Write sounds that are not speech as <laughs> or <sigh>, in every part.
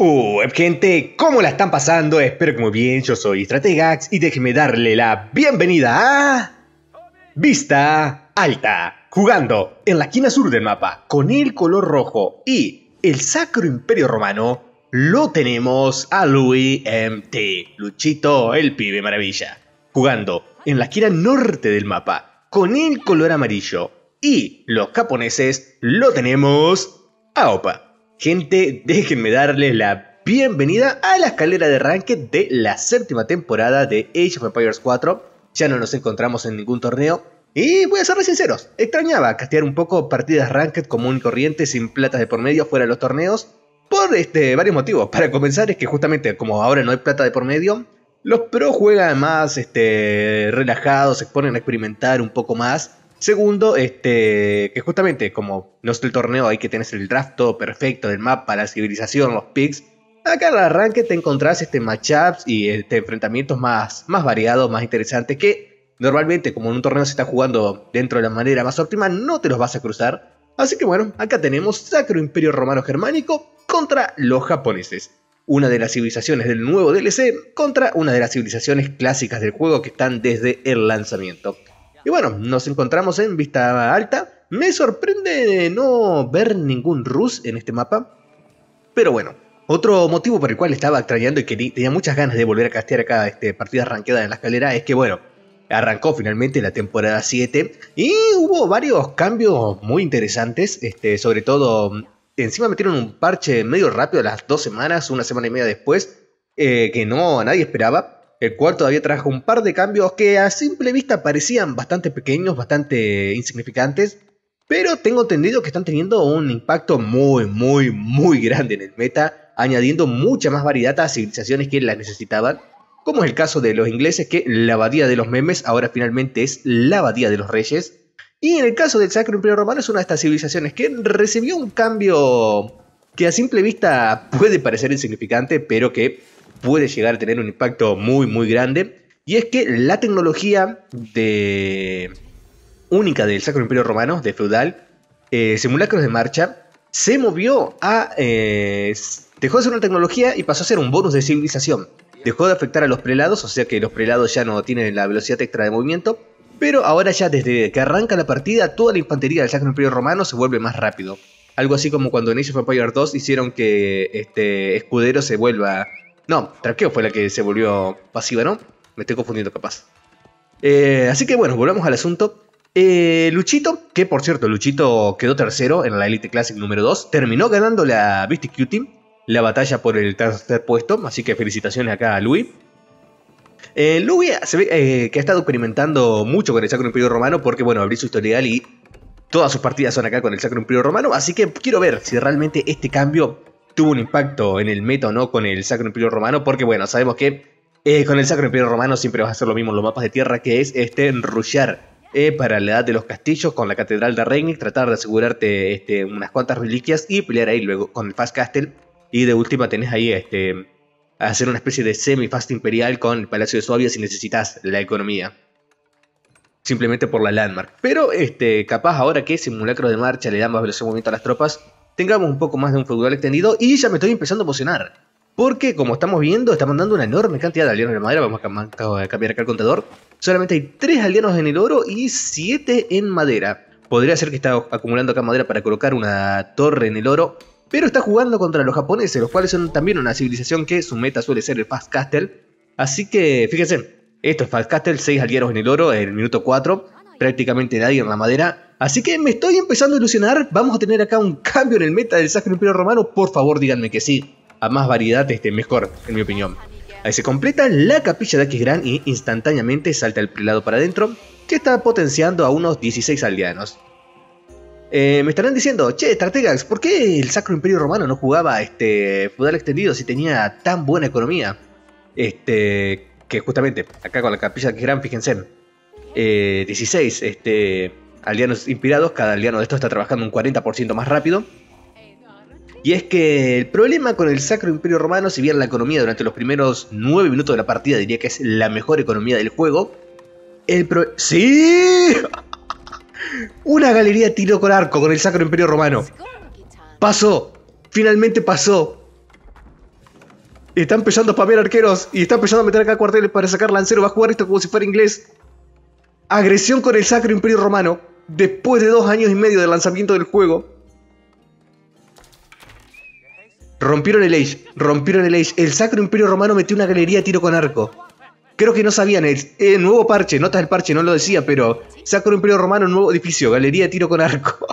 Uh, gente, ¿cómo la están pasando? Espero que muy bien, yo soy Strategax y déjenme darle la bienvenida a... Vista Alta, jugando en la esquina sur del mapa con el color rojo y el Sacro Imperio Romano, lo tenemos a Louis MT, Luchito el Pibe Maravilla, jugando en la esquina norte del mapa con el color amarillo y los japoneses lo tenemos a Opa. Gente, déjenme darles la bienvenida a la escalera de ranked de la séptima temporada de Age of Empires 4. Ya no nos encontramos en ningún torneo. Y voy a ser sinceros, extrañaba castear un poco partidas ranked común y corriente sin plata de por medio fuera de los torneos. Por este, varios motivos. Para comenzar es que justamente como ahora no hay plata de por medio, los pros juegan más este, relajados, se ponen a experimentar un poco más Segundo, este, que justamente como no es el torneo, hay que tener el draft perfecto del mapa, la civilización, los picks. Acá al arranque te encontrás este matchups y este, enfrentamientos más, más variados, más interesantes, que normalmente como en un torneo se está jugando dentro de la manera más óptima, no te los vas a cruzar. Así que bueno, acá tenemos Sacro Imperio Romano Germánico contra los japoneses. Una de las civilizaciones del nuevo DLC contra una de las civilizaciones clásicas del juego que están desde el lanzamiento. Y bueno, nos encontramos en Vista Alta. Me sorprende no ver ningún Rus en este mapa. Pero bueno, otro motivo por el cual estaba extrañando y que tenía muchas ganas de volver a castear acá este, partida ranqueada en la escalera es que bueno, arrancó finalmente la temporada 7 y hubo varios cambios muy interesantes, este, sobre todo mm, encima metieron un parche medio rápido a las dos semanas, una semana y media después, eh, que no a nadie esperaba el cual todavía trajo un par de cambios que a simple vista parecían bastante pequeños, bastante insignificantes, pero tengo entendido que están teniendo un impacto muy, muy, muy grande en el meta, añadiendo mucha más variedad a civilizaciones que las necesitaban, como es el caso de los ingleses que la abadía de los memes ahora finalmente es la abadía de los reyes, y en el caso del Sacro Imperio Romano es una de estas civilizaciones que recibió un cambio que a simple vista puede parecer insignificante, pero que puede llegar a tener un impacto muy, muy grande. Y es que la tecnología de... única del Sacro Imperio Romano, de feudal, eh, simulacros de marcha, se movió a... Eh, dejó de ser una tecnología y pasó a ser un bonus de civilización. Dejó de afectar a los prelados, o sea que los prelados ya no tienen la velocidad extra de movimiento, pero ahora ya desde que arranca la partida, toda la infantería del Sacro Imperio Romano se vuelve más rápido. Algo así como cuando en Age of Empires 2 hicieron que este escudero se vuelva no, Traqueo fue la que se volvió pasiva, ¿no? Me estoy confundiendo capaz. Eh, así que bueno, volvamos al asunto. Eh, Luchito, que por cierto, Luchito quedó tercero en la Elite Classic número 2, terminó ganando la BTQ Team, la batalla por el tercer puesto, así que felicitaciones acá a Luis Eh, se eh, que ha estado experimentando mucho con el Sacro Imperio Romano porque, bueno, abrí su historial y todas sus partidas son acá con el Sacro Imperio Romano, así que quiero ver si realmente este cambio tuvo un impacto en el meta o no con el Sacro Imperio Romano, porque bueno, sabemos que eh, con el Sacro Imperio Romano siempre vas a hacer lo mismo en los mapas de tierra, que es este enrullar eh, para la edad de los castillos con la Catedral de Reignix, tratar de asegurarte este, unas cuantas reliquias y pelear ahí luego con el Fast Castle. Y de última tenés ahí este, hacer una especie de semi-fast imperial con el Palacio de Suabia si necesitas la economía. Simplemente por la landmark. Pero este, capaz ahora que simulacro de marcha le da más velocidad de movimiento a las tropas, tengamos un poco más de un fútbol extendido y ya me estoy empezando a emocionar. Porque, como estamos viendo, está mandando una enorme cantidad de aldeanos de madera. Vamos a cambiar acá el contador. Solamente hay 3 aldeanos en el oro y 7 en madera. Podría ser que está acumulando acá madera para colocar una torre en el oro. Pero está jugando contra los japoneses, los cuales son también una civilización que su meta suele ser el Fast Castle. Así que, fíjense, esto es Fast Castle, 6 aldeanos en el oro en el minuto 4 prácticamente nadie en la madera. Así que me estoy empezando a ilusionar. Vamos a tener acá un cambio en el meta del Sacro Imperio Romano. Por favor, díganme que sí. A más variedad, este, mejor, en mi opinión. Ahí se completa la capilla de Gran y instantáneamente salta el prelado para adentro, que está potenciando a unos 16 aldeanos. Eh, me estarán diciendo, che, Strategax, ¿por qué el Sacro Imperio Romano no jugaba este feudal extendido si tenía tan buena economía? Este, que justamente, acá con la capilla de Gran, fíjense, eh, 16 este, aldeanos inspirados, cada aldeano de estos está trabajando un 40% más rápido. Y es que el problema con el Sacro Imperio Romano, si bien la economía durante los primeros 9 minutos de la partida diría que es la mejor economía del juego, el pro... ¡Sí! <laughs> Una galería tiró con arco con el Sacro Imperio Romano. Pasó. Finalmente pasó. Están empezando a spamear arqueros y están empezando a meter acá cuarteles para sacar lancero. Va a jugar esto como si fuera inglés agresión con el Sacro Imperio Romano, después de dos años y medio del lanzamiento del juego, rompieron el Age, rompieron el Age. El Sacro Imperio Romano metió una galería de tiro con arco. Creo que no sabían, el, nuevo parche, notas el parche, no lo decía, pero Sacro Imperio Romano, nuevo edificio, galería de tiro con arco.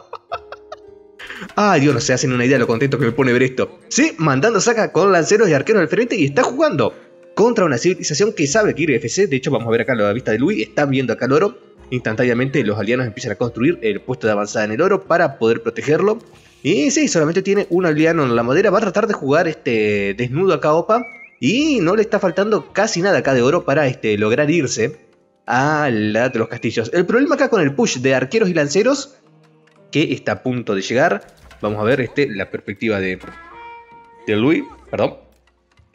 ah, <laughs> Dios, no se hacen una idea lo contento que me pone ver esto. Sí, mandando saca con lanceros y arqueros al frente y está jugando contra una civilización que sabe que FC de hecho vamos a ver acá la vista de Luis, están viendo acá el oro, instantáneamente los alianos empiezan a construir el puesto de avanzada en el oro para poder protegerlo. Y sí, solamente tiene un aliano en la madera, va a tratar de jugar este desnudo acá Opa. Y no le está faltando casi nada acá de oro para este, lograr irse a la de los castillos. El problema acá con el push de arqueros y lanceros, que está a punto de llegar. Vamos a ver este, la perspectiva de, de perdón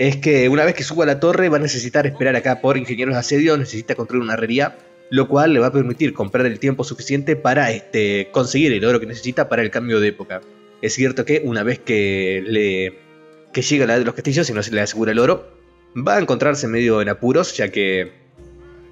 es que una vez que suba a la torre va a necesitar esperar acá por ingenieros de asedio, necesita construir una herrería, lo cual le va a permitir comprar el tiempo suficiente para este, conseguir el oro que necesita para el cambio de época. Es cierto que una vez que, le, que llega la de los castillos y no se le asegura el oro, va a encontrarse medio en apuros, ya que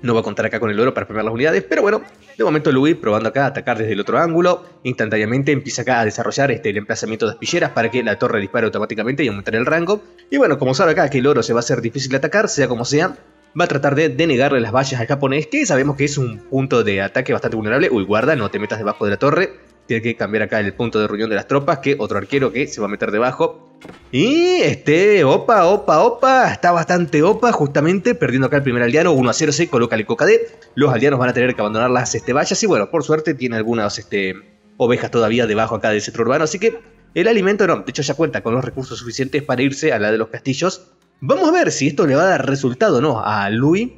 no va a contar acá con el oro para premiar las unidades, pero bueno, de momento Luis probando acá a atacar desde el otro ángulo. Instantáneamente empieza acá a desarrollar este, el emplazamiento de aspilleras para que la torre dispare automáticamente y aumentar el rango. Y bueno, como sabe acá que el oro se va a hacer difícil de atacar, sea como sea, va a tratar de denegarle las vallas al japonés, que sabemos que es un punto de ataque bastante vulnerable. Uy, guarda, no te metas debajo de la torre. Tiene que cambiar acá el punto de reunión de las tropas, que otro arquero que se va a meter debajo. Y este, opa, opa, opa, está bastante opa, justamente perdiendo acá el primer aldeano, 1 a 0 se coloca el coca Los aldeanos van a tener que abandonar las este, vallas y bueno, por suerte tiene algunas este, ovejas todavía debajo acá del centro urbano, así que el alimento no, de hecho ya cuenta con los recursos suficientes para irse a la de los castillos. Vamos a ver si esto le va a dar resultado o no a Louis.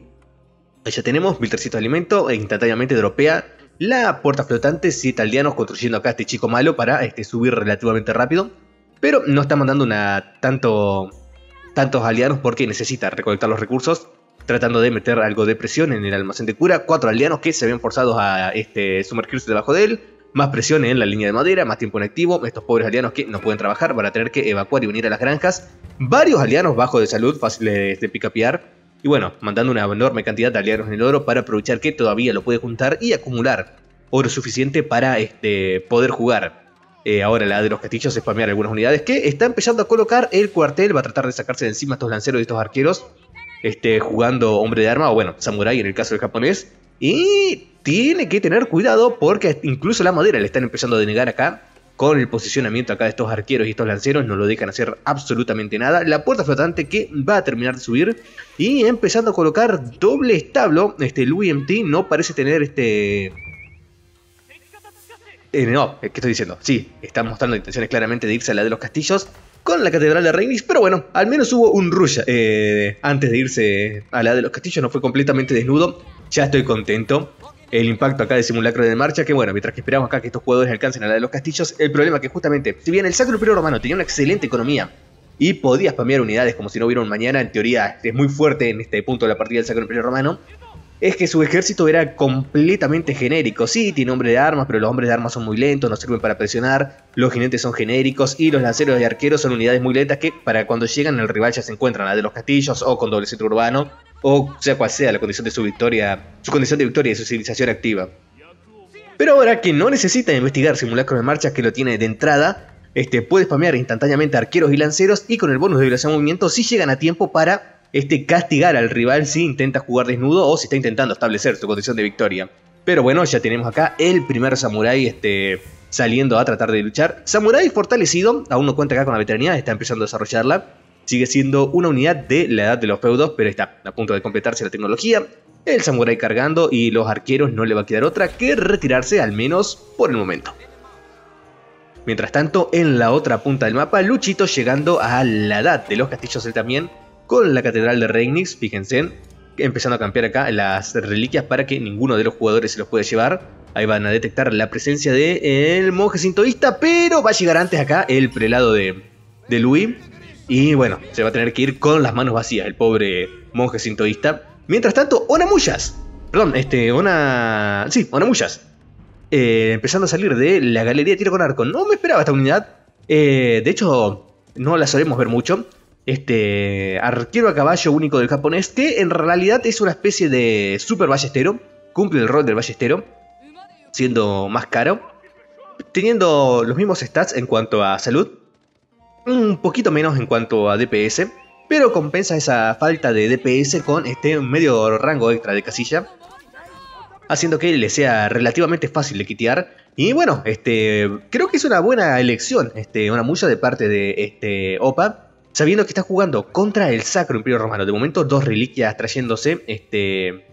Ya tenemos 1300 de alimento e instantáneamente dropea la puerta flotante, 7 aldeanos construyendo acá este chico malo para este, subir relativamente rápido. Pero no está mandando tanto, tantos aliados porque necesita recolectar los recursos, tratando de meter algo de presión en el almacén de cura. Cuatro alianos que se ven forzados a este, sumergirse debajo de él. Más presión en la línea de madera, más tiempo en activo. Estos pobres alianos que no pueden trabajar van a tener que evacuar y venir a las granjas. Varios alianos bajo de salud, fáciles de este, picapear. Y bueno, mandando una enorme cantidad de alianos en el oro para aprovechar que todavía lo puede juntar y acumular oro suficiente para este, poder jugar. Eh, ahora la de los castillos, spamear algunas unidades que está empezando a colocar el cuartel, va a tratar de sacarse de encima estos lanceros y estos arqueros, este, jugando hombre de arma, o bueno, samurai en el caso del japonés, y tiene que tener cuidado porque incluso la madera le están empezando a denegar acá, con el posicionamiento acá de estos arqueros y estos lanceros, no lo dejan hacer absolutamente nada. La puerta flotante que va a terminar de subir y empezando a colocar doble establo, este, el UMT no parece tener este eh, no, eh, ¿qué estoy diciendo? Sí, están mostrando intenciones claramente de irse a la de los castillos con la Catedral de Reims, pero bueno, al menos hubo un rush eh, antes de irse a la de los castillos, no fue completamente desnudo, ya estoy contento. El impacto acá de simulacro de marcha, que bueno, mientras que esperamos acá que estos jugadores alcancen a la de los castillos, el problema que justamente, si bien el Sacro Imperio Romano tenía una excelente economía y podía spamear unidades como si no hubiera un mañana, en teoría es muy fuerte en este punto de la partida del Sacro Imperio Romano, es que su ejército era completamente genérico. Sí, tiene hombres de armas, pero los hombres de armas son muy lentos, no sirven para presionar, los jinetes son genéricos y los lanceros y arqueros son unidades muy lentas que para cuando llegan al rival ya se encuentran, la de los castillos o con doble centro urbano, o sea cual sea la condición de su victoria, su condición de victoria y su civilización activa. Pero ahora que no necesita investigar simulacros de marcha que lo tiene de entrada, este, puede spamear instantáneamente arqueros y lanceros y con el bonus de velocidad de movimiento si llegan a tiempo para este, castigar al rival si intenta jugar desnudo o si está intentando establecer su condición de victoria. Pero bueno, ya tenemos acá el primer samurái este, saliendo a tratar de luchar. Samurai fortalecido, aún no cuenta acá con la veteranía, está empezando a desarrollarla. Sigue siendo una unidad de la edad de los feudos, pero está a punto de completarse la tecnología. El samurái cargando y los arqueros no le va a quedar otra que retirarse, al menos por el momento. Mientras tanto, en la otra punta del mapa, Luchito llegando a la edad de los castillos él también con la Catedral de Reignix, fíjense, empezando a cambiar acá las reliquias para que ninguno de los jugadores se los pueda llevar. Ahí van a detectar la presencia del de monje sintoísta, pero va a llegar antes acá el prelado de, de Louis. Y bueno, se va a tener que ir con las manos vacías el pobre monje sintoísta. Mientras tanto, Onamuyas. Perdón, este, Ona... Sí, Onamuyas. Eh, empezando a salir de la galería tiro con arco. No me esperaba esta unidad. Eh, de hecho, no la solemos ver mucho este arquero a caballo único del japonés, que en realidad es una especie de super ballestero, cumple el rol del ballestero, siendo más caro, teniendo los mismos stats en cuanto a salud, un poquito menos en cuanto a DPS, pero compensa esa falta de DPS con este medio rango extra de casilla, haciendo que le sea relativamente fácil de quitear. Y bueno, este, creo que es una buena elección, este, una mucha de parte de este OPA sabiendo que está jugando contra el Sacro Imperio Romano. De momento, dos reliquias trayéndose este,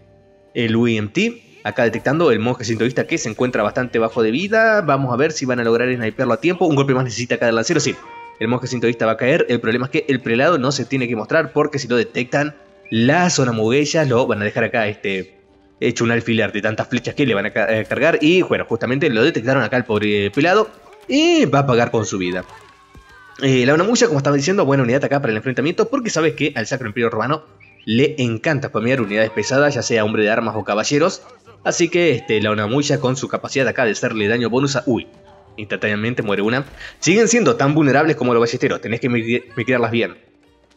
el UMT. Acá detectando el monje sintoísta que se encuentra bastante bajo de vida. Vamos a ver si van a lograr sniperlo a tiempo. Un golpe más necesita acá del lancero, sí. El monje sintoísta va a caer. El problema es que el prelado no se tiene que mostrar porque si lo detectan, la zona muguella, lo van a dejar acá este, hecho un alfiler de tantas flechas que le van a eh, cargar. Y bueno, justamente lo detectaron acá el pobre pelado. Y va a pagar con su vida. Eh, la Unamuya, como estaba diciendo, buena unidad acá para el enfrentamiento, porque sabes que al Sacro Imperio Romano le encanta poner unidades pesadas, ya sea hombre de armas o caballeros. Así que este, la Unamuya, con su capacidad acá de hacerle daño bonus a. Uy, instantáneamente muere una. Siguen siendo tan vulnerables como los ballesteros, tenés que mirarlas bien.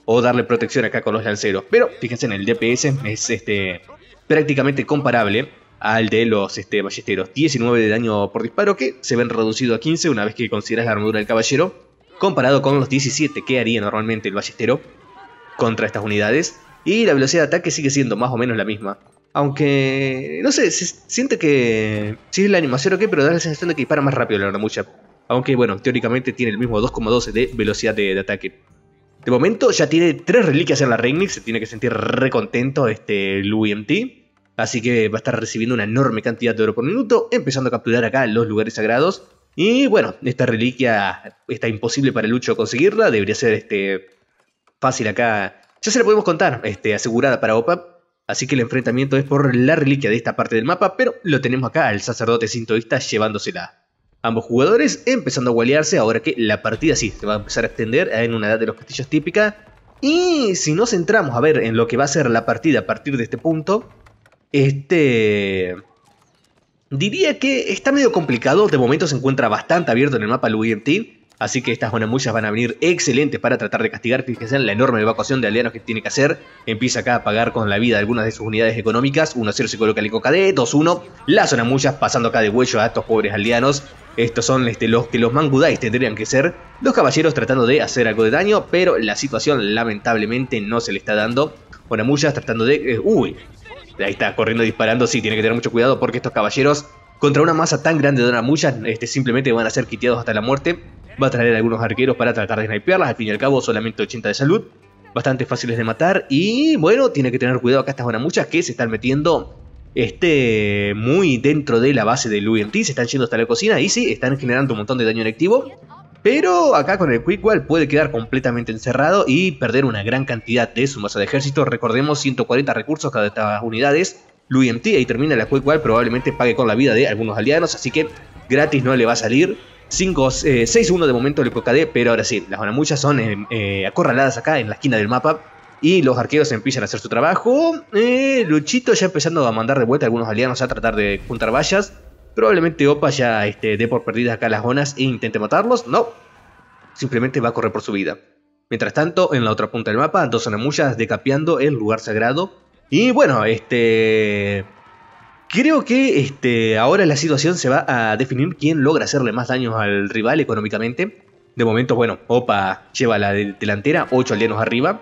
O darle protección acá con los lanceros. Pero fíjense en el DPS, es este, prácticamente comparable al de los este, ballesteros. 19 de daño por disparo que se ven reducido a 15 una vez que consideras la armadura del caballero comparado con los 17 que haría normalmente el ballestero contra estas unidades. Y la velocidad de ataque sigue siendo más o menos la misma. Aunque, no sé, se siente que... Sí es la animación o qué, pero da la sensación de que dispara más rápido la mucha, Aunque, bueno, teóricamente tiene el mismo 2,12 de velocidad de, ataque. De momento ya tiene tres reliquias en la Reignix, se tiene que sentir re contento este MT. Así que va a estar recibiendo una enorme cantidad de oro por minuto, empezando a capturar acá los lugares sagrados. Y bueno, esta reliquia está imposible para Lucho conseguirla, debería ser este, fácil acá. Ya se la podemos contar, este, asegurada para OPA. Así que el enfrentamiento es por la reliquia de esta parte del mapa, pero lo tenemos acá, el sacerdote sintoísta llevándosela. Ambos jugadores empezando a gualearse ahora que la partida sí se va a empezar a extender en una edad de los castillos típica. Y si nos centramos a ver en lo que va a ser la partida a partir de este punto, este Diría que está medio complicado, de momento se encuentra bastante abierto en el mapa el así que estas muchas van a venir excelentes para tratar de castigar, fíjense en la enorme evacuación de aldeanos que tiene que hacer, empieza acá a pagar con la vida algunas de sus unidades económicas, 1-0 se coloca el de 2-1, las pasando acá de huello a estos pobres aldeanos, estos son este, los que los Mangudais tendrían que ser, los caballeros tratando de hacer algo de daño, pero la situación lamentablemente no se le está dando, muchas tratando de... Eh, uy, ahí está corriendo disparando, sí, tiene que tener mucho cuidado porque estos caballeros contra una masa tan grande de muchas este, simplemente van a ser quiteados hasta la muerte. Va a traer algunos arqueros para tratar de snipearlas, al fin y al cabo solamente 80 de salud, bastante fáciles de matar y bueno, tiene que tener cuidado acá estas muchas que se están metiendo este, muy dentro de la base del UMT, se están yendo hasta la cocina y sí, están generando un montón de daño en pero acá con el Quickwall puede quedar completamente encerrado y perder una gran cantidad de su masa de ejército. Recordemos 140 recursos cada estas unidades. UMT ahí termina la Quickwall, probablemente pague con la vida de algunos aliados, así que gratis no le va a salir. 6-1 eh, de momento le de, pero ahora sí, las muchas son eh, eh, acorraladas acá en la esquina del mapa. Y los arqueros empiezan a hacer su trabajo. Luchito ya empezando a mandar de vuelta a algunos aliados a tratar de juntar vallas. Probablemente Opa ya este, dé por perdidas acá las zonas e intente matarlos. No. Simplemente va a correr por su vida. Mientras tanto, en la otra punta del mapa, dos anamulas decapeando el lugar sagrado. Y bueno, este... Creo que este, ahora la situación se va a definir quién logra hacerle más daño al rival económicamente. De momento, bueno, Opa lleva la delantera, ocho alienos arriba.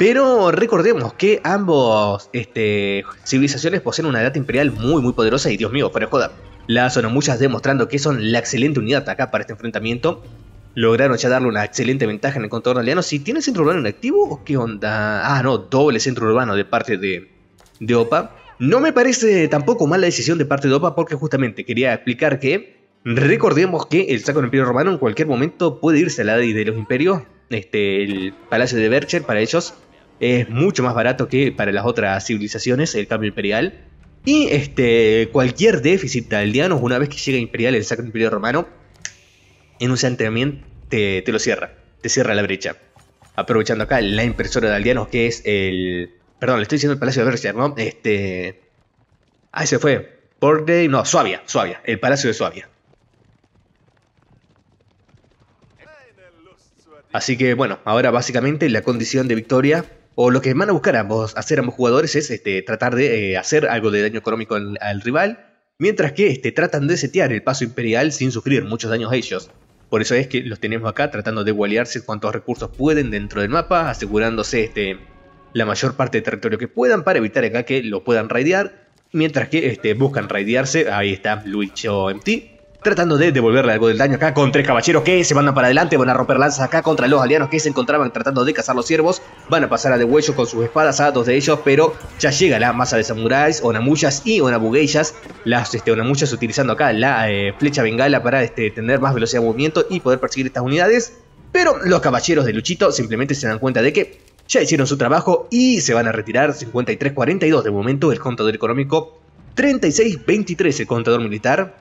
Pero recordemos que ambos este, civilizaciones poseen una edad imperial muy muy poderosa y Dios mío, fuera joda. Las muchas demostrando que son la excelente unidad acá para este enfrentamiento. Lograron ya darle una excelente ventaja en el contorno aliano. Si tiene centro urbano en activo o qué onda. Ah, no, doble centro urbano de parte de, OPA. No me parece tampoco mala decisión de parte de OPA porque justamente quería explicar que Recordemos que el saco del Imperio Romano en cualquier momento puede irse a la de los imperios, este, el Palacio de Bercher para ellos, es mucho más barato que para las otras civilizaciones el cambio imperial. Y este, cualquier déficit de aldeanos, una vez que llega imperial el Sacro Imperio Romano, en un santeamiento te, te, lo cierra, te cierra la brecha. Aprovechando acá la impresora de aldeanos que es el... Perdón, le estoy diciendo el Palacio de Berger, ¿no? Este... Ah, se fue. Porque... No, Suabia, Suabia, el Palacio de Suabia. Así que bueno, ahora básicamente la condición de victoria o lo que van a buscar hacer ambos jugadores es este, tratar de eh, hacer algo de daño económico al, rival, mientras que este, tratan de setear el paso imperial sin sufrir muchos daños a ellos. Por eso es que los tenemos acá tratando de gualearse cuantos recursos pueden dentro del mapa, asegurándose este, la mayor parte de territorio que puedan para evitar acá que lo puedan raidear, mientras que este, buscan raidearse, ahí está Luicho MT, tratando de devolverle algo del daño acá con tres caballeros que se mandan para adelante, van a romper lanzas acá contra los alianos que se encontraban tratando de cazar los ciervos, van a pasar a de huello con sus espadas a dos de ellos, pero ya llega la masa de samuráis, onamuyas y Onabugueyas. las este, utilizando acá la eh, flecha bengala para este, tener más velocidad de movimiento y poder perseguir estas unidades, pero los caballeros de Luchito simplemente se dan cuenta de que ya hicieron su trabajo y se van a retirar 53-42 de momento el contador económico, 36-23 el contador militar,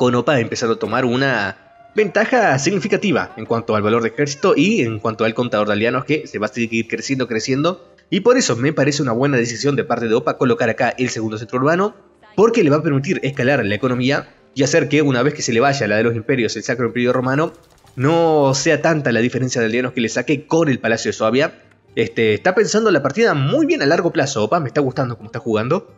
con OPA empezado a tomar una ventaja significativa en cuanto al valor de ejército y en cuanto al contador de aliados que se va a seguir creciendo, creciendo. Y por eso me parece una buena decisión de parte de OPA colocar acá el segundo centro urbano, porque le va a permitir escalar la economía y hacer que una vez que se le vaya la de los imperios, el Sacro Imperio Romano, no sea tanta la diferencia de aldeanos que le saque con el Palacio de Suabia. Este, está pensando la partida muy bien a largo plazo, Opa, me está gustando cómo está jugando.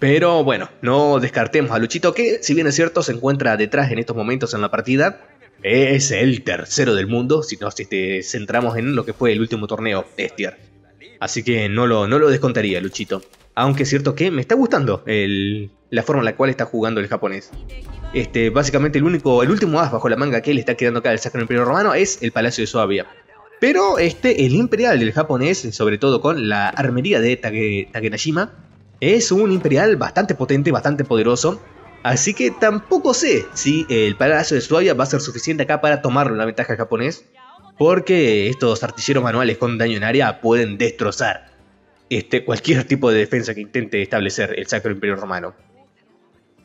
Pero bueno, no descartemos a Luchito que, si bien es cierto, se encuentra detrás en estos momentos en la partida. Es el tercero del mundo, si nos este, centramos en lo que fue el último torneo de Así que no lo, no lo descontaría, Luchito. Aunque es cierto que me está gustando el, la forma en la cual está jugando el japonés. Este, básicamente el único, el último as bajo la manga que le está quedando acá del Sacro Imperio Romano es el Palacio de Suabia. Pero este, el Imperial del japonés, sobre todo con la armería de Takenashima es un imperial bastante potente, bastante poderoso. Así que tampoco sé si el Palacio de Suavia va a ser suficiente acá para tomar la ventaja japonés. Porque estos artilleros manuales con daño en área pueden destrozar este, cualquier tipo de defensa que intente establecer el Sacro Imperio Romano.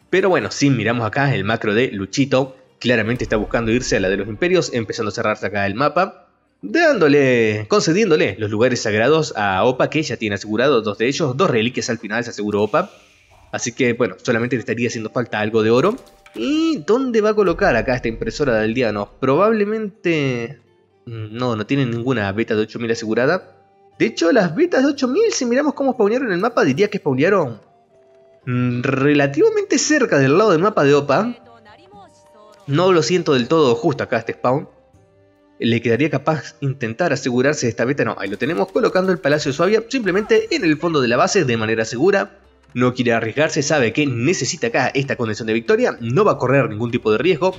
Pero bueno, si miramos acá el macro de Luchito, claramente está buscando irse a la de los imperios, empezando a cerrarse acá el mapa dándole, concediéndole los lugares sagrados a Opa, que ya tiene asegurado dos de ellos, dos reliquias al final se aseguró Opa. Así que bueno, solamente le estaría haciendo falta algo de oro. ¿Y dónde va a colocar acá esta impresora de aldeanos? Probablemente... Mm, no, no tiene ninguna beta de 8000 asegurada. De hecho, las betas de 8000, si miramos cómo spawnearon el mapa, diría que spawnearon mm, relativamente cerca del lado del mapa de Opa. No lo siento del todo justo acá este spawn le quedaría capaz intentar asegurarse de esta beta. No, ahí lo tenemos colocando el Palacio de Suavia simplemente en el fondo de la base de manera segura. No quiere arriesgarse, sabe que necesita acá esta condición de victoria, no va a correr ningún tipo de riesgo.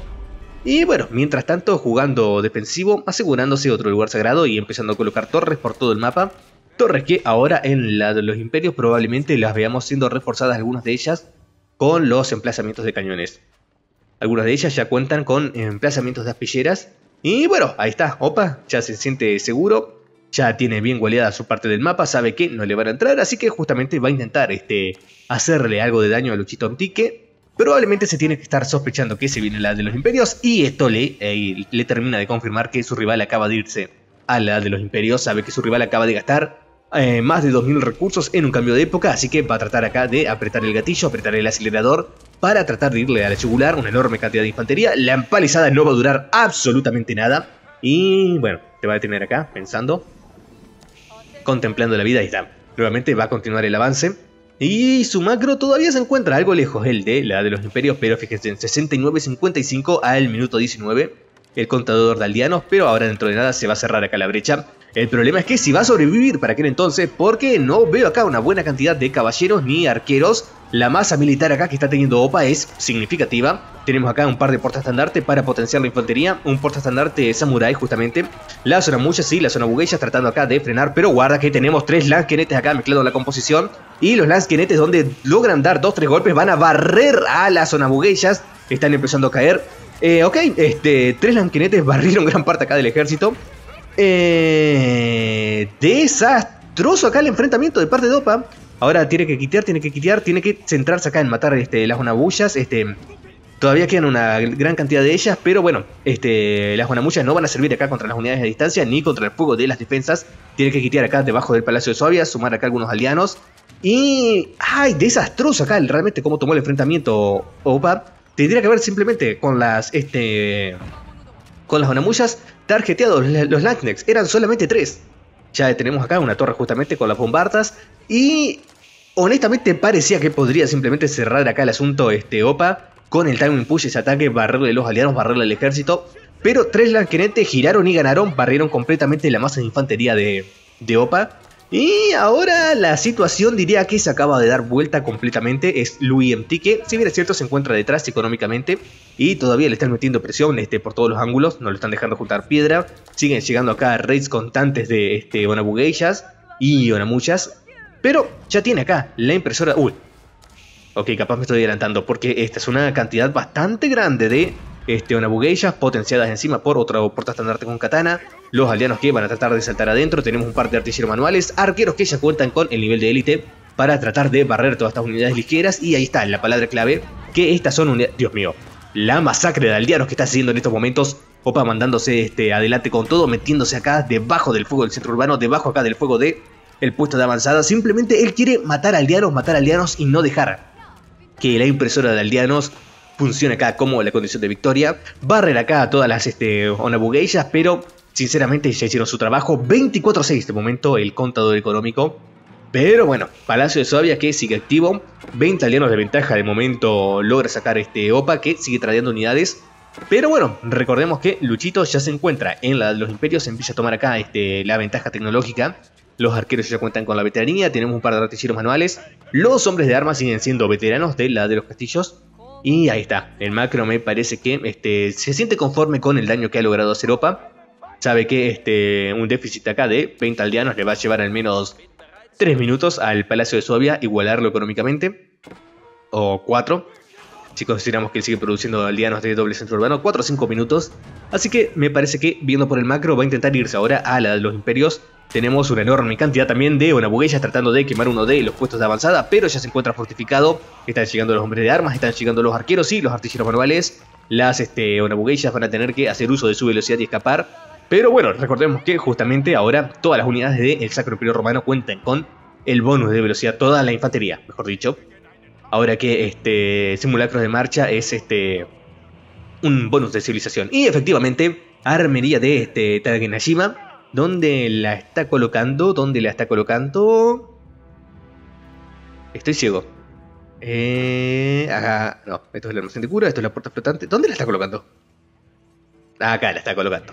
Y bueno, mientras tanto, jugando defensivo, asegurándose otro lugar sagrado y empezando a colocar torres por todo el mapa. Torres que ahora en la de los imperios probablemente las veamos siendo reforzadas algunas de ellas con los emplazamientos de cañones. Algunas de ellas ya cuentan con emplazamientos de aspilleras y bueno, ahí está, Opa, ya se siente seguro, ya tiene bien gualeada su parte del mapa, sabe que no le van a entrar, así que justamente va a intentar este, hacerle algo de daño a Luchito Antique. Probablemente se tiene que estar sospechando que se viene la de los imperios y esto le, eh, le termina de confirmar que su rival acaba de irse a la de los imperios, sabe que su rival acaba de gastar eh, más de 2.000 recursos en un cambio de época, así que va a tratar acá de apretar el gatillo, apretar el acelerador para tratar de irle a la chugular, una enorme cantidad de infantería. La empalizada no va a durar absolutamente nada. Y bueno, te va a detener acá, pensando, contemplando la vida. y está. Nuevamente va a continuar el avance. Y su macro todavía se encuentra algo lejos el de la de los imperios, pero fíjense, en 69.55 al minuto 19 el contador de aldeanos, pero ahora dentro de nada se va a cerrar acá la brecha. El problema es que si va a sobrevivir para aquel entonces, porque no veo acá una buena cantidad de caballeros ni arqueros. La masa militar acá que está teniendo OPA es significativa. Tenemos acá un par de estandarte para potenciar la infantería, un porta-estandarte samurai justamente, la zona mucha, sí, la zona bugueya tratando acá de frenar, pero guarda que tenemos tres lansquenetes acá mezclando la composición y los lansquenetes donde logran dar dos tres golpes van a barrer a la zona bugueyas, están empezando a caer. Eh, ok, este, tres lanquenetes <laughs> barrieron gran parte acá del ejército. Eh, desastroso acá el enfrentamiento de parte de Opa. Ahora tiene que quitear, tiene que quitear, tiene que centrarse acá en matar este, las bullas Este, todavía quedan una gran cantidad de ellas, pero bueno, este, las unabullas no van a servir acá contra las unidades de distancia ni contra el fuego de las defensas. Tiene que quitear acá debajo del Palacio de Suavia, sumar acá algunos alianos. Y. ¡Ay! Desastroso acá realmente cómo tomó el enfrentamiento Opa. Tendría que ver simplemente con las. Este con las onamuyas tarjeteados, los Lanchnex, eran solamente tres. Ya tenemos acá una torre justamente con las bombardas y honestamente parecía que podría simplemente cerrar acá el asunto este OPA con el timing push, ese ataque, barrerle los aliados, barrerle al ejército. Pero tres lanquenetes giraron y ganaron, barrieron completamente la masa de infantería de, de OPA y ahora la situación diría que se acaba de dar vuelta completamente. Es Louis MT que, si bien es cierto, se encuentra detrás económicamente y todavía le están metiendo presión este, por todos los ángulos, no le están dejando juntar piedra. Siguen llegando acá raids constantes de este, y Onamuchas. Pero ya tiene acá la impresora... Uy. Ok, capaz me estoy adelantando porque esta es una cantidad bastante grande de este, bugueyas potenciadas encima por otro portaestandarte con katana. Los aldeanos que van a tratar de saltar adentro, tenemos un par de artilleros manuales, arqueros que ya cuentan con el nivel de élite para tratar de barrer todas estas unidades ligeras. Y ahí está la palabra clave, que estas son unidades... Dios mío, la masacre de aldeanos que está haciendo en estos momentos. Opa mandándose este, adelante con todo, metiéndose acá debajo del fuego del centro urbano, debajo acá del fuego de el puesto de avanzada. Simplemente él quiere matar aldeanos, matar aldeanos y no dejar que la impresora de aldeanos funciona acá como la condición de victoria. Barrer acá a todas las este, onabugueillas, pero sinceramente ya hicieron su trabajo. 24-6 de momento el contador económico. Pero bueno, Palacio de Suavia que sigue activo. 20 aliados de ventaja de momento logra sacar este OPA que sigue tradeando unidades. Pero bueno, recordemos que Luchito ya se encuentra en la de los imperios, empieza a tomar acá este, la ventaja tecnológica. Los arqueros ya cuentan con la veteranía, tenemos un par de artilleros manuales. Los hombres de armas siguen siendo veteranos de la de los castillos. Y ahí está, el macro me parece que este, se siente conforme con el daño que ha logrado hacer OPA. Sabe que este, un déficit acá de 20 aldeanos le va a llevar al menos 3 minutos al Palacio de Suabia, igualarlo económicamente. O 4, si consideramos que él sigue produciendo aldeanos de doble centro urbano, 4 o 5 minutos. Así que me parece que, viendo por el macro, va a intentar irse ahora a la de los imperios tenemos una enorme cantidad también de onabugueyas tratando de quemar uno de los puestos de avanzada, pero ya se encuentra fortificado. Están llegando los hombres de armas, están llegando los arqueros y los artilleros manuales. Las este, onabugueyas van a tener que hacer uso de su velocidad y escapar. Pero bueno, recordemos que justamente ahora todas las unidades del Sacro Imperio Romano cuentan con el bonus de velocidad, toda la infantería, mejor dicho. Ahora que este simulacro de marcha es este un bonus de civilización. Y efectivamente, armería de este ¿Dónde la está colocando? ¿Dónde la está colocando? Estoy ciego. Eh, no, esto es la almacén de cura, esto es la puerta flotante. ¿Dónde la está colocando? Acá la está colocando.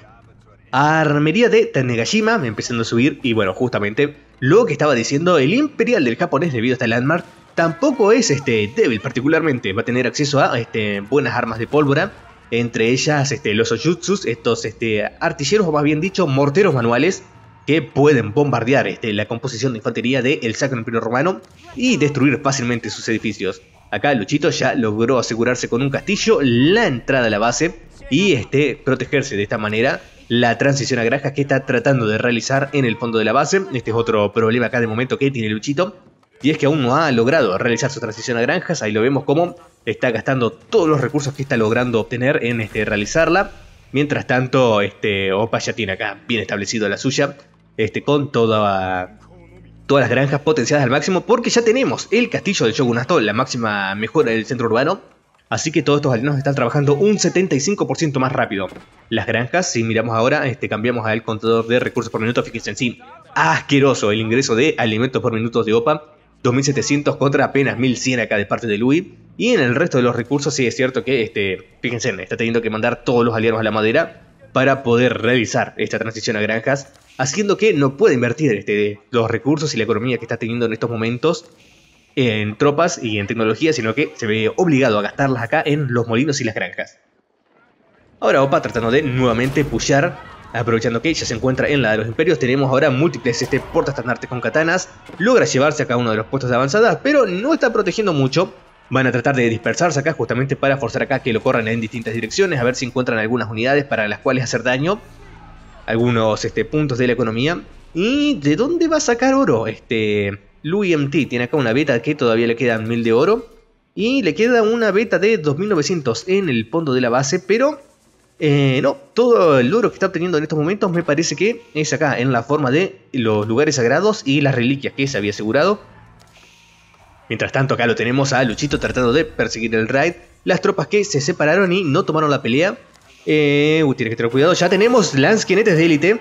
Armería de Tanegashima, empezando a subir y bueno, justamente lo que estaba diciendo el imperial del japonés debido a esta landmark tampoco es este débil particularmente, va a tener acceso a este, buenas armas de pólvora entre ellas este, los Ojutsus, estos este, artilleros, o más bien dicho, morteros manuales, que pueden bombardear este, la composición de infantería del Sacro Imperio Romano y destruir fácilmente sus edificios. Acá Luchito ya logró asegurarse con un castillo la entrada a la base y este, protegerse de esta manera la transición a granjas que está tratando de realizar en el fondo de la base. Este es otro problema acá de momento que tiene Luchito y es que aún no ha logrado realizar su transición a granjas, ahí lo vemos como está gastando todos los recursos que está logrando obtener en este, realizarla, mientras tanto este, Opa ya tiene acá bien establecido la suya, este, con toda, todas las granjas potenciadas al máximo, porque ya tenemos el castillo del Shogunato, la máxima mejora del centro urbano, Así que todos estos aldeanos están trabajando un 75% más rápido. Las granjas, si miramos ahora, este, cambiamos al contador de recursos por minuto, fíjense en sí. Asqueroso el ingreso de alimentos por minutos de OPA. 2.700 contra apenas 1.100 acá de parte de Louis. Y en el resto de los recursos sí es cierto que, este, fíjense, está teniendo que mandar todos los aliados a la madera para poder realizar esta transición a granjas, haciendo que no pueda invertir este, los recursos y la economía que está teniendo en estos momentos en tropas y en tecnología, sino que se ve obligado a gastarlas acá en los molinos y las granjas. Ahora Opa tratando de nuevamente pushar Aprovechando que ella se encuentra en la de los imperios, tenemos ahora múltiples este, portaestandartes con katanas. Logra llevarse a cada uno de los puestos de avanzada, pero no está protegiendo mucho. Van a tratar de dispersarse acá justamente para forzar acá que lo corran en distintas direcciones, a ver si encuentran algunas unidades para las cuales hacer daño. Algunos este, puntos de la economía. ¿Y de dónde va a sacar oro? Este, Louis MT tiene acá una beta que todavía le quedan 1000 de oro. Y le queda una beta de 2900 en el fondo de la base, pero eh, no, todo el logro que está obteniendo en estos momentos me parece que es acá, en la forma de los lugares sagrados y las reliquias que se había asegurado. Mientras tanto, acá lo tenemos a Luchito tratando de perseguir el raid. Las tropas que se separaron y no tomaron la pelea. Eh, tiene que tener cuidado. Ya tenemos lanzquinetes de élite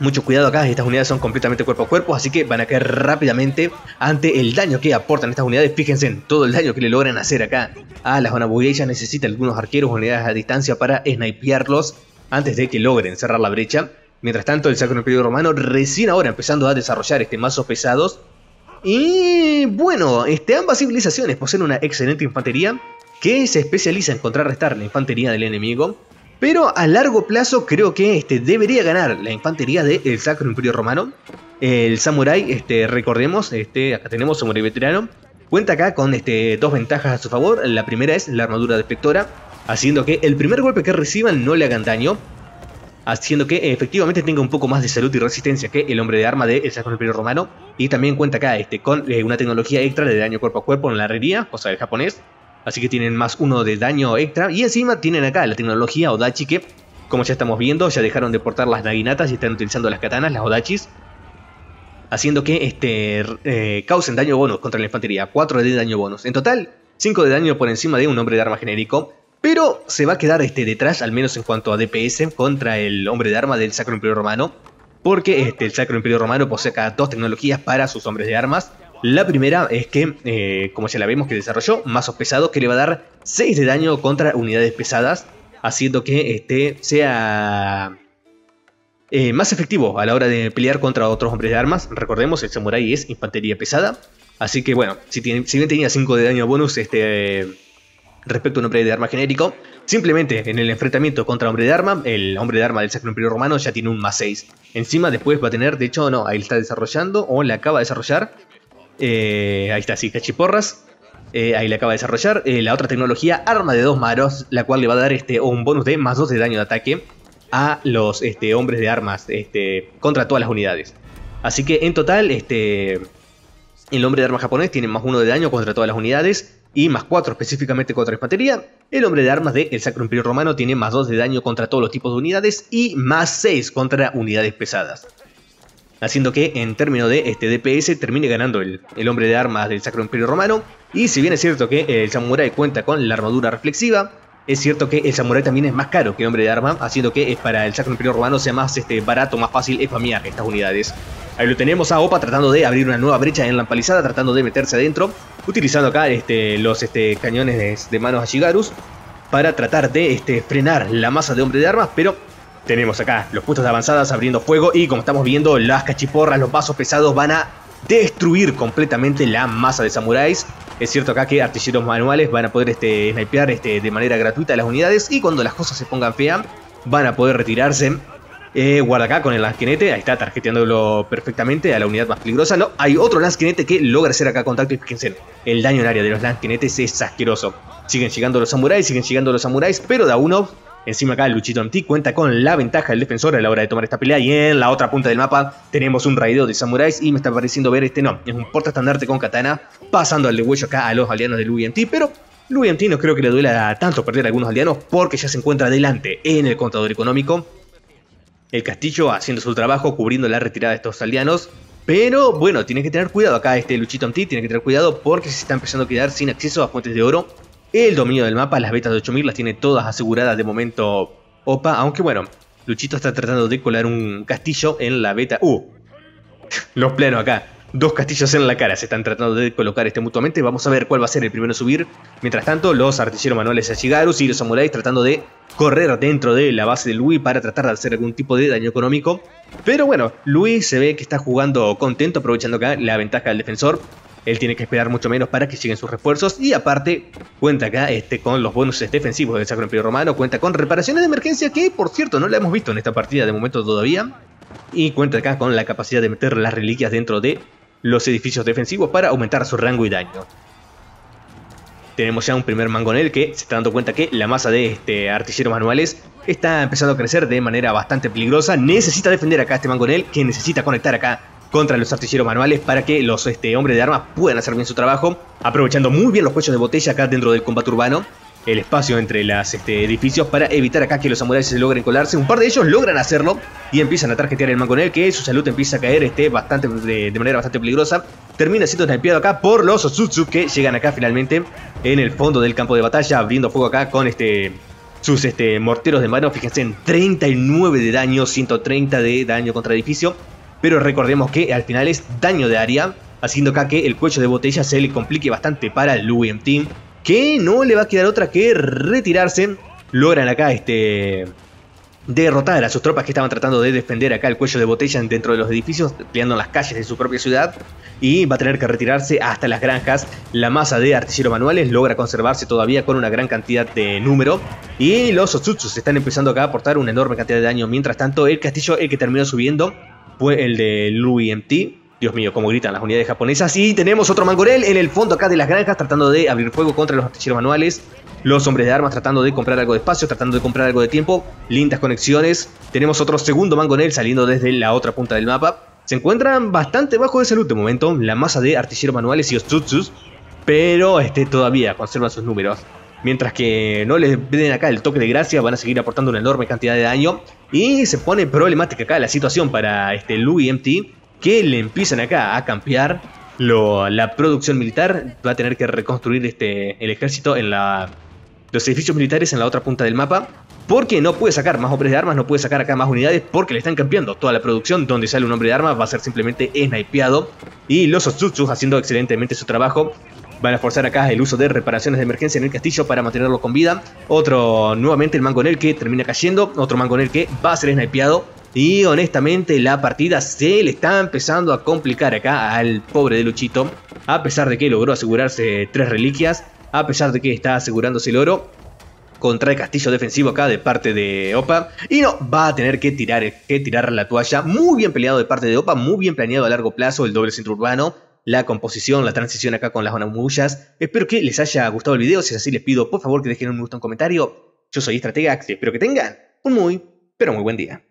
mucho cuidado acá, estas unidades son completamente cuerpo a cuerpo, así que van a caer rápidamente ante el daño que aportan estas unidades. Fíjense en todo el daño que le logran hacer acá. a la zona Necesitan necesita algunos arqueros, unidades a distancia para snipearlos antes de que logren cerrar la brecha. Mientras tanto, el Sacro Imperio Romano recién ahora empezando a desarrollar este mazo pesados. Y bueno, este, ambas civilizaciones poseen una excelente infantería que se especializa en contrarrestar la infantería del enemigo pero a largo plazo creo que este, debería ganar la infantería del Sacro Imperio Romano. El Samurai, este, recordemos, este, acá tenemos Samurai Veterano. Cuenta acá con este, dos ventajas a su favor. La primera es la armadura pectora. haciendo que el primer golpe que reciban no le hagan daño. Haciendo que efectivamente tenga un poco más de salud y resistencia que el hombre de arma del Sacro Imperio Romano. Y también cuenta acá este, con eh, una tecnología extra de daño cuerpo a cuerpo en la herrería, cosa del japonés Así que tienen más uno de daño extra. Y encima tienen acá la tecnología Odachi que, como ya estamos viendo, ya dejaron de portar las naginatas y están utilizando las katanas, las Odachis. Haciendo que este, eh, causen daño bonus contra la infantería. 4 de daño bonus. En total, 5 de daño por encima de un hombre de arma genérico. Pero se va a quedar este detrás, al menos en cuanto a DPS, contra el hombre de arma del Sacro Imperio Romano. Porque este, el Sacro Imperio Romano posee acá dos tecnologías para sus hombres de armas la primera es que, eh, como ya la vemos que desarrolló, mazos pesados que le va a dar 6 de daño contra unidades pesadas, haciendo que este sea eh, más efectivo a la hora de pelear contra otros hombres de armas. Recordemos, el samurai es infantería pesada, así que bueno, si, bien tenía 5 de daño bonus este, respecto a un hombre de arma genérico, simplemente en el enfrentamiento contra hombre de arma, el hombre de arma del Sacro Imperio Romano ya tiene un más 6. Encima después va a tener, de hecho no, ahí está desarrollando o le acaba de desarrollar eh, ahí está, sí, cachiporras. Eh, ahí le acaba de desarrollar. Eh, la otra tecnología, arma de dos maros la cual le va a dar este, un bonus de más 2 de daño de ataque a los este, hombres de armas este, contra todas las unidades. Así que en total, este, el hombre de armas japonés tiene más 1 de daño contra todas las unidades y más 4 específicamente contra infantería. El hombre de armas del el Sacro Imperio Romano tiene más 2 de daño contra todos los tipos de unidades y más 6 contra unidades pesadas haciendo que en términos de este DPS termine ganando el, hombre de armas del Sacro Imperio Romano. Y si bien es cierto que el Samurai cuenta con la armadura reflexiva, es cierto que el Samurai también es más caro que el hombre de armas, haciendo que eh, para el Sacro Imperio Romano sea más este, barato, más fácil que estas unidades. Ahí lo tenemos a Opa tratando de abrir una nueva brecha en la empalizada, tratando de meterse adentro, utilizando acá este, los este, cañones de, manos a Shigarus para tratar de este, frenar la masa de hombre de armas, pero tenemos acá los puestos de avanzadas abriendo fuego y como estamos viendo las cachiporras, los vasos pesados van a destruir completamente la masa de samuráis. Es cierto acá que artilleros manuales van a poder este, snipear este, de manera gratuita las unidades y cuando las cosas se pongan feas van a poder retirarse. Eh, guarda acá con el lanzquinete, ahí está tarjeteándolo perfectamente a la unidad más peligrosa. No, hay otro lanzquinete que logra hacer acá contacto y fíjense, el daño en área de los lanzquinetes es asqueroso. Siguen llegando los samuráis, siguen llegando los samuráis, pero da uno Encima acá el Luchito ti cuenta con la ventaja del defensor a la hora de tomar esta pelea. Y en la otra punta del mapa tenemos un raideo de samuráis. Y me está pareciendo ver este no. Es un estandarte con katana. Pasando al de huello acá a los aldeanos de Luigi Pero Luigi T no creo que le duela tanto perder a algunos aldeanos. Porque ya se encuentra adelante en el contador económico. El castillo haciendo su trabajo, cubriendo la retirada de estos aldeanos. Pero bueno, tiene que tener cuidado acá este Luchito ti tiene que tener cuidado porque se está empezando a quedar sin acceso a fuentes de oro el dominio del mapa. Las betas de 8000 las tiene todas aseguradas de momento Opa, aunque bueno, Luchito está tratando de colar un castillo en la beta. ¡Uh! <laughs> Los planos acá. Dos castillos en la cara se están tratando de colocar este mutuamente. Vamos a ver cuál va a ser el primero a subir. Mientras tanto, los artilleros manuales Shigarus y los samuráis tratando de correr dentro de la base de Luis para tratar de hacer algún tipo de daño económico. Pero bueno, Luis se ve que está jugando contento, aprovechando acá la ventaja del defensor él tiene que esperar mucho menos para que lleguen sus refuerzos. Y aparte, cuenta acá este, con los bonuses defensivos del Sacro Imperio Romano, cuenta con reparaciones de emergencia que, por cierto, no la hemos visto en esta partida de momento todavía. Y cuenta acá con la capacidad de meter las reliquias dentro de los edificios defensivos para aumentar su rango y daño. Tenemos ya un primer mangonel que se está dando cuenta que la masa de este, artilleros manuales está empezando a crecer de manera bastante peligrosa. Necesita defender acá este mangonel que necesita conectar acá contra los artilleros manuales para que los este, hombres de armas puedan hacer bien su trabajo, aprovechando muy bien los cuellos de botella acá dentro del combate urbano, el espacio entre los este, edificios para evitar acá que los samuráis se logren colarse. Un par de ellos logran hacerlo y empiezan a tarjetear el mangonel que su salud empieza a caer este, bastante, de, manera bastante peligrosa. Termina siendo snipeado acá por los Otsutsu que llegan acá finalmente en el fondo del campo de batalla, abriendo fuego acá con este sus este, morteros de mano, fíjense en 39 de daño, 130 de daño contra edificio pero recordemos que al final es daño de área, haciendo acá que el cuello de botella se le complique bastante para el Team, que no le va a quedar otra que retirarse. Logran acá este derrotar a sus tropas que estaban tratando de defender acá el cuello de botella dentro de los edificios, peleando en las calles de su propia ciudad. Y va a tener que retirarse hasta las granjas. La masa de artilleros manuales logra conservarse todavía con una gran cantidad de número. Y los Otsutsus están empezando acá a aportar una enorme cantidad de daño. Mientras tanto, el castillo, el que terminó subiendo, Después el de Louis MT. Em Dios mío, cómo gritan las unidades japonesas. Y tenemos otro Mangonel en el fondo acá de las granjas tratando de abrir fuego contra los artilleros manuales. Los hombres de armas tratando de comprar algo de espacio, tratando de comprar algo de tiempo. Lindas conexiones. Tenemos otro segundo mangonel saliendo desde la otra punta del mapa. Se encuentran bastante bajo de salud de momento la masa de artilleros manuales y osutsus, Pero este todavía conserva sus números. Mientras que no les den acá el toque de gracia, van a seguir aportando una enorme cantidad de daño. Y se pone problemática acá la situación para este Louis MT, que le empiezan acá a campear la producción militar. Va a tener que reconstruir este, el ejército en la, los edificios militares en la otra punta del mapa. Porque no puede sacar más hombres de armas, no puede sacar acá más unidades, porque le están cambiando toda la producción. Donde sale un hombre de armas va a ser simplemente snipeado. Y los Otsutsus haciendo excelentemente su trabajo Van a forzar acá el uso de reparaciones de emergencia en el castillo para mantenerlo con vida. Otro, nuevamente el el que termina cayendo. Otro el que va a ser snipeado. Y honestamente la partida se le está empezando a complicar acá al pobre de Luchito. A pesar de que logró asegurarse tres reliquias. A pesar de que está asegurándose el oro contra el castillo defensivo acá de parte de Opa. Y no, va a tener que tirar, que tirar la toalla. Muy bien peleado de parte de Opa, muy bien planeado a largo plazo el doble centro urbano la composición, la transición acá con las onamullas. Espero que les haya gustado el video. Si es así, les pido por favor que dejen un me gusta, un comentario. Yo soy Estratega, espero que tengan un muy, pero muy buen día.